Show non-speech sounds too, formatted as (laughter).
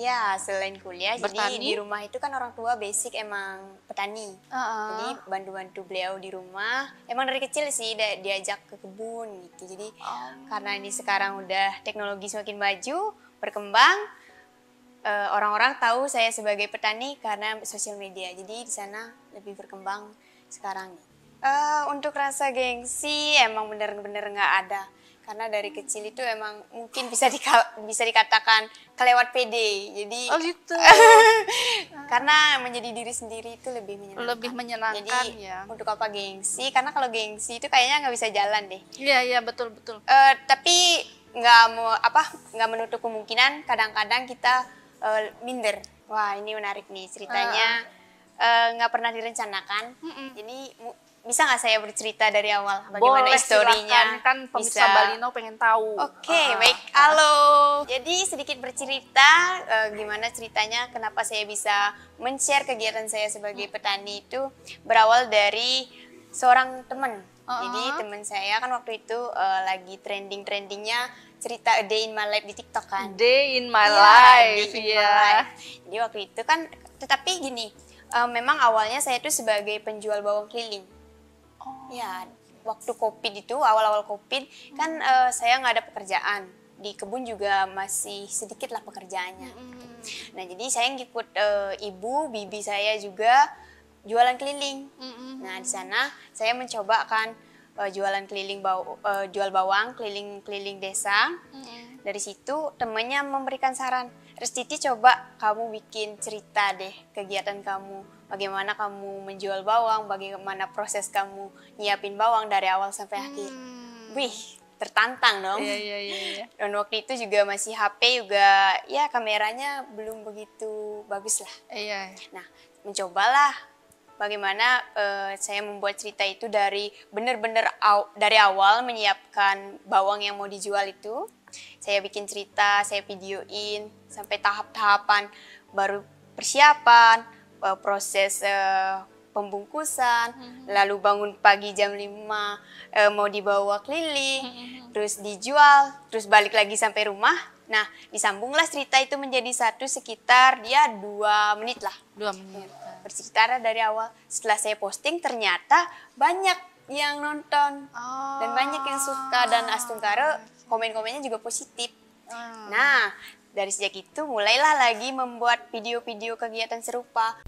Ya, selain kuliah, Bertani. jadi di rumah itu kan orang tua basic emang petani. Uh -uh. Jadi bantu-bantu beliau di rumah. Emang dari kecil sih diajak ke kebun gitu. Jadi uh. karena ini sekarang udah teknologi semakin maju, berkembang, eh, orang-orang uh, tahu saya sebagai petani karena sosial media. Jadi di sana lebih berkembang sekarang. Uh, untuk rasa gengsi emang bener-bener nggak -bener ada karena dari kecil itu emang mungkin bisa di, bisa dikatakan kelewat pede jadi oh gitu (laughs) karena menjadi diri sendiri itu lebih menyenangkan lebih menyenangkan jadi ya. untuk apa gengsi karena kalau gengsi itu kayaknya nggak bisa jalan deh iya iya betul betul uh, tapi nggak mau apa nggak menutup kemungkinan kadang-kadang kita uh, minder wah ini menarik nih ceritanya ah, ah. Eh, nggak uh. uh, pernah direncanakan mm -mm. jadi bisa nggak saya bercerita dari awal bagaimana Boleh, historinya? Silakan. Kan pemirsa bisa. Balino pengen tahu. Oke, okay, uh, baik. Halo. Jadi sedikit bercerita uh, gimana ceritanya kenapa saya bisa men-share kegiatan saya sebagai hmm. petani itu berawal dari seorang teman. Uh -huh. Jadi uh-huh. teman saya kan waktu itu uh, lagi trending-trendingnya cerita A Day in My Life di TikTok kan. Day in My iya, Life. Iya. yeah. Jadi waktu itu kan tetapi gini, uh, memang awalnya saya itu sebagai penjual bawang keliling. Oh. Ya, waktu covid itu awal-awal covid kan, hmm. kan uh, saya nggak ada pekerjaan di kebun juga masih sedikit lah pekerjaannya. Hmm, hmm, hmm. Nah jadi saya ngikut uh, ibu, bibi saya juga jualan keliling. Hmm. hmm nah di sana saya mencoba kan uh, jualan keliling bau, uh, jual bawang keliling keliling desa. Hmm. Dari situ temannya memberikan saran, Restiti coba kamu bikin cerita deh kegiatan kamu. Bagaimana kamu menjual bawang, bagaimana proses kamu nyiapin bawang dari awal sampai hmm. akhir. Wih, tertantang dong. Iya, iya, iya. iya. (laughs) Dan waktu itu juga masih HP juga ya kameranya belum begitu bagus lah. Iya. Nah, mencobalah bagaimana uh, saya membuat cerita itu dari benar-benar aw dari awal menyiapkan bawang yang mau dijual itu. Saya bikin cerita, saya videoin sampai tahap-tahapan baru persiapan, uh, proses uh, pembungkusan, mm -hmm. lalu bangun pagi jam 5 uh, mau dibawa keliling, mm -hmm. terus dijual, terus balik lagi sampai rumah Nah, disambunglah cerita itu menjadi satu sekitar dia dua menit lah. Dua menit bercerita dari awal. Setelah saya posting ternyata banyak yang nonton oh. dan banyak yang suka dan ah. Astungkara komen-komennya juga positif. Hmm. Nah, dari sejak itu mulailah lagi membuat video-video kegiatan serupa.